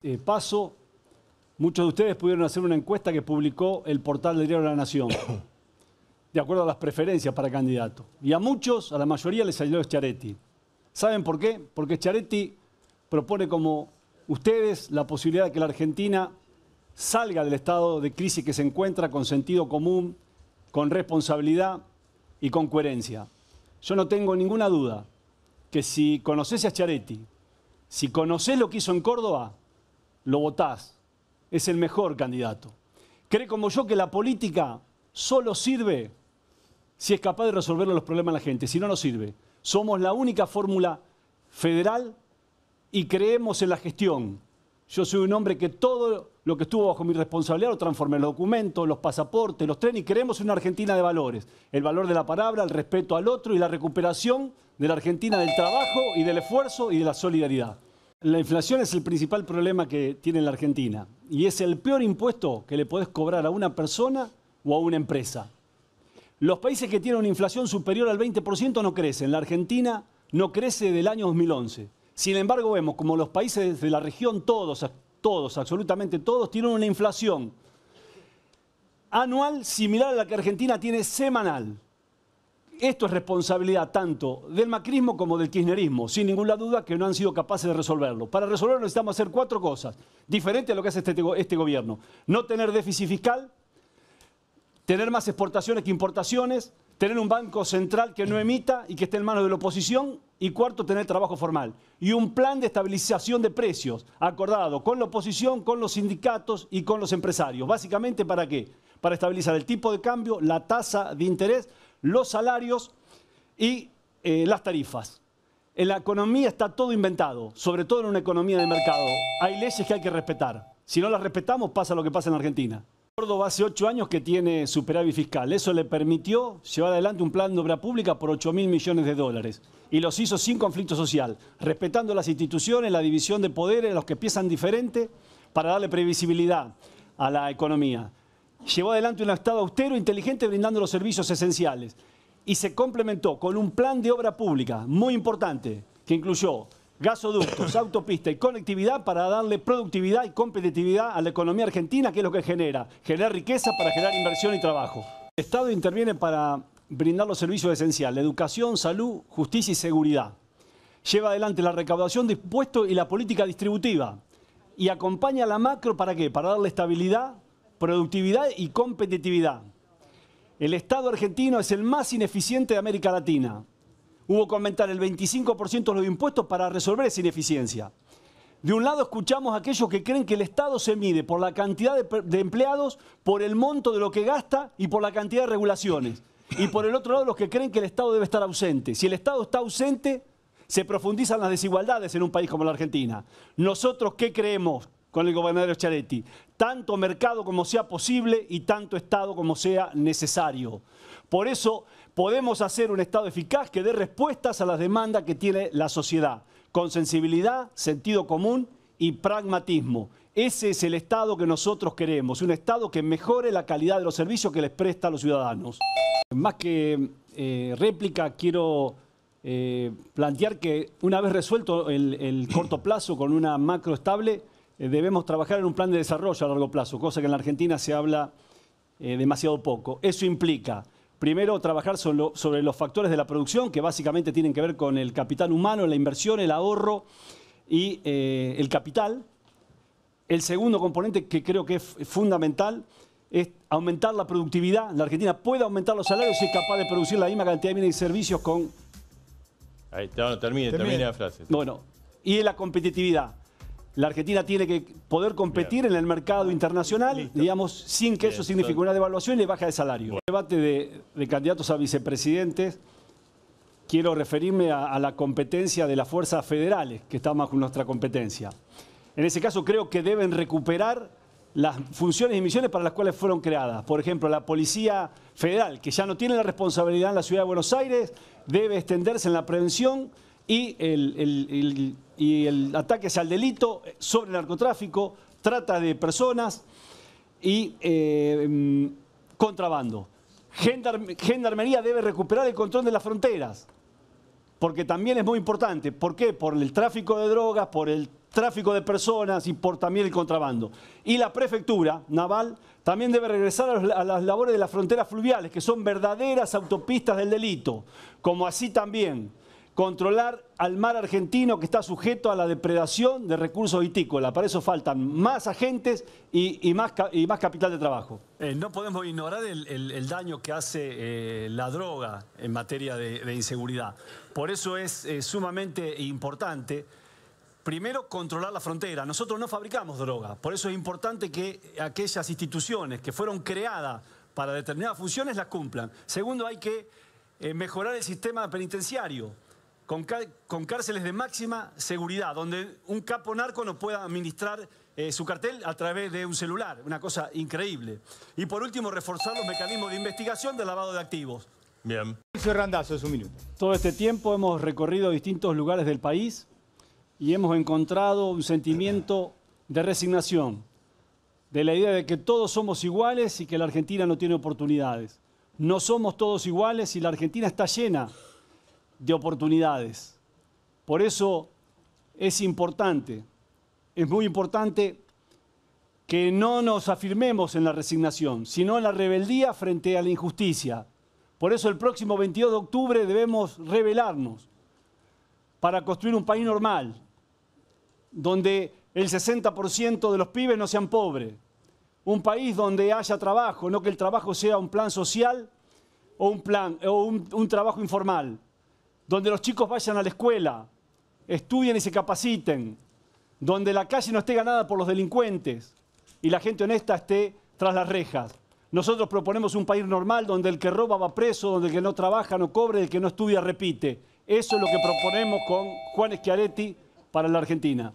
Eh, paso, muchos de ustedes pudieron hacer una encuesta que publicó el portal del Diario de la Nación, de acuerdo a las preferencias para candidato. Y a muchos, a la mayoría, les salió Schiaretti. ¿Saben por qué? Porque Schiaretti propone como ustedes la posibilidad de que la Argentina salga del estado de crisis que se encuentra con sentido común, con responsabilidad y con coherencia. Yo no tengo ninguna duda que si conoces a charetti si conocés lo que hizo en Córdoba, lo votás. Es el mejor candidato. ¿Cree como yo que la política solo sirve si es capaz de resolver los problemas de la gente? Si no, no sirve. Somos la única fórmula federal y creemos en la gestión. Yo soy un hombre que todo lo que estuvo bajo mi responsabilidad lo transformé en los documentos, los pasaportes, los trenes y creemos en una Argentina de valores. El valor de la palabra, el respeto al otro y la recuperación de la Argentina del trabajo y del esfuerzo y de la solidaridad. La inflación es el principal problema que tiene la Argentina y es el peor impuesto que le podés cobrar a una persona o a una empresa. Los países que tienen una inflación superior al 20% no crecen. La Argentina no crece del año 2011. Sin embargo, vemos como los países de la región, todos, todos, absolutamente todos, tienen una inflación anual similar a la que Argentina tiene semanal. Esto es responsabilidad tanto del macrismo como del kirchnerismo, sin ninguna duda que no han sido capaces de resolverlo. Para resolverlo necesitamos hacer cuatro cosas, diferentes a lo que hace este, este gobierno. No tener déficit fiscal, tener más exportaciones que importaciones, tener un banco central que no emita y que esté en manos de la oposición, y cuarto, tener trabajo formal. Y un plan de estabilización de precios acordado con la oposición, con los sindicatos y con los empresarios. Básicamente, ¿para qué? Para estabilizar el tipo de cambio, la tasa de interés, los salarios y eh, las tarifas. En la economía está todo inventado, sobre todo en una economía de mercado. Hay leyes que hay que respetar. Si no las respetamos, pasa lo que pasa en Argentina. Córdoba hace ocho años que tiene superávit fiscal. Eso le permitió llevar adelante un plan de obra pública por 8 mil millones de dólares. Y los hizo sin conflicto social, respetando las instituciones, la división de poderes, los que piensan diferente, para darle previsibilidad a la economía llevó adelante un Estado austero e inteligente brindando los servicios esenciales y se complementó con un plan de obra pública muy importante que incluyó gasoductos, autopista y conectividad para darle productividad y competitividad a la economía argentina, que es lo que genera, generar riqueza para generar inversión y trabajo. El Estado interviene para brindar los servicios esenciales, educación, salud, justicia y seguridad. Lleva adelante la recaudación de impuestos y la política distributiva. Y acompaña a la macro para qué? Para darle estabilidad productividad y competitividad. El Estado argentino es el más ineficiente de América Latina. Hubo que aumentar el 25% de los impuestos para resolver esa ineficiencia. De un lado escuchamos a aquellos que creen que el Estado se mide por la cantidad de, empleados, por el monto de lo que gasta y por la cantidad de regulaciones. Y por el otro lado los que creen que el Estado debe estar ausente. Si el Estado está ausente, se profundizan las desigualdades en un país como la Argentina. Nosotros, ¿qué creemos? con el gobernador Charetti. Tanto mercado como sea posible y tanto Estado como sea necesario. Por eso podemos hacer un Estado eficaz que dé respuestas a las demandas que tiene la sociedad, con sensibilidad, sentido común y pragmatismo. Ese es el Estado que nosotros queremos, un Estado que mejore la calidad de los servicios que les presta a los ciudadanos. Más que eh, réplica, quiero eh, plantear que una vez resuelto el, el corto plazo con una macro estable, eh, debemos trabajar en un plan de desarrollo a largo plazo, cosa que en la Argentina se habla eh, demasiado poco. Eso implica, primero, trabajar sobre, los factores de la producción, que básicamente tienen que ver con el capital humano, la inversión, el ahorro y eh, el capital. El segundo componente que creo que es fundamental es aumentar la productividad. La Argentina puede aumentar los salarios si es capaz de producir la misma cantidad de bienes y servicios con... Ahí está, termine la frase. Bueno, y la competitividad la Argentina tiene que poder competir en el mercado internacional, digamos, sin que eso signifique una devaluación y baja de salario. En El debate de, candidatos a vicepresidentes, quiero referirme a, la competencia de las fuerzas federales, que está bajo nuestra competencia. En ese caso creo que deben recuperar las funciones y misiones para las cuales fueron creadas. Por ejemplo, la Policía Federal, que ya no tiene la responsabilidad en la Ciudad de Buenos Aires, debe extenderse en la prevención y el, ataque hacia el al delito sobre el narcotráfico, trata de personas y eh, mm, contrabando. Gendarmería debe recuperar el control de las fronteras, porque también es muy importante. ¿Por qué? Por el tráfico de drogas, por el tráfico de personas y por también el contrabando. Y la prefectura naval también debe regresar a las labores de las fronteras fluviales, que son verdaderas autopistas del delito, como así también controlar al mar argentino que está sujeto a la depredación de recursos vitícolas. Para eso faltan más agentes y, más, capital de trabajo. Eh, no podemos ignorar el, daño que hace eh, la droga en materia de, inseguridad. Por eso es eh, sumamente importante, primero, controlar la frontera. Nosotros no fabricamos droga. Por eso es importante que aquellas instituciones que fueron creadas para determinadas funciones las cumplan. Segundo, hay que mejorar el sistema penitenciario con, cárceles de máxima seguridad, donde un capo narco no pueda administrar eh, su cartel a través de un celular, una cosa increíble. Y por último, reforzar los mecanismos de investigación del lavado de activos. Bien. Randazo, es un minuto. Todo este tiempo hemos recorrido distintos lugares del país y hemos encontrado un sentimiento de resignación, de la idea de que todos somos iguales y que la Argentina no tiene oportunidades. No somos todos iguales y la Argentina está llena de oportunidades. Por eso es importante, es muy importante que no nos afirmemos en la resignación, sino en la rebeldía frente a la injusticia. Por eso el próximo 22 de octubre debemos rebelarnos para construir un país normal, donde el 60% de los pibes no sean pobres, un país donde haya trabajo, no que el trabajo sea un plan social o un, plan, o un trabajo informal, donde los chicos vayan a la escuela, estudien y se capaciten, donde la calle no esté ganada por los delincuentes y la gente honesta esté tras las rejas. Nosotros proponemos un país normal donde el que roba va preso, donde el que no trabaja no cobre, el que no estudia repite. Eso es lo que proponemos con Juan Schiaretti para la Argentina.